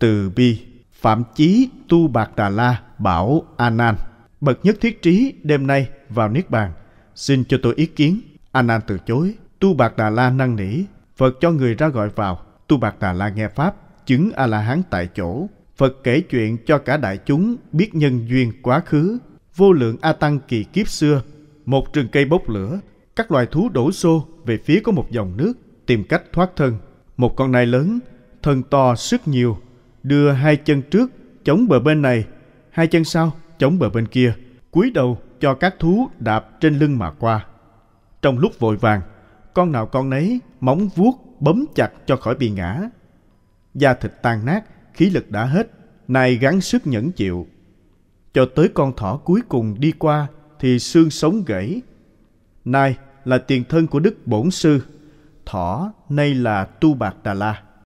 từ bi phạm chí tu bạc đà la bảo a nan bậc nhất thiết trí đêm nay vào niết bàn xin cho tôi ý kiến a nan từ chối tu bạc đà la năn nỉ phật cho người ra gọi vào tu bạc đà la nghe pháp chứng a la hán tại chỗ phật kể chuyện cho cả đại chúng biết nhân duyên quá khứ vô lượng a tăng kỳ kiếp xưa một rừng cây bốc lửa các loài thú đổ xô về phía có một dòng nước tìm cách thoát thân một con nai lớn thân to sức nhiều đưa hai chân trước chống bờ bên này, hai chân sau chống bờ bên kia, cúi đầu cho các thú đạp trên lưng mà qua. Trong lúc vội vàng, con nào con nấy móng vuốt bấm chặt cho khỏi bị ngã. Da thịt tan nát, khí lực đã hết, nay gắng sức nhẫn chịu. Cho tới con thỏ cuối cùng đi qua thì xương sống gãy. Nay là tiền thân của Đức Bổn Sư, thỏ nay là Tu Bạc Đà La.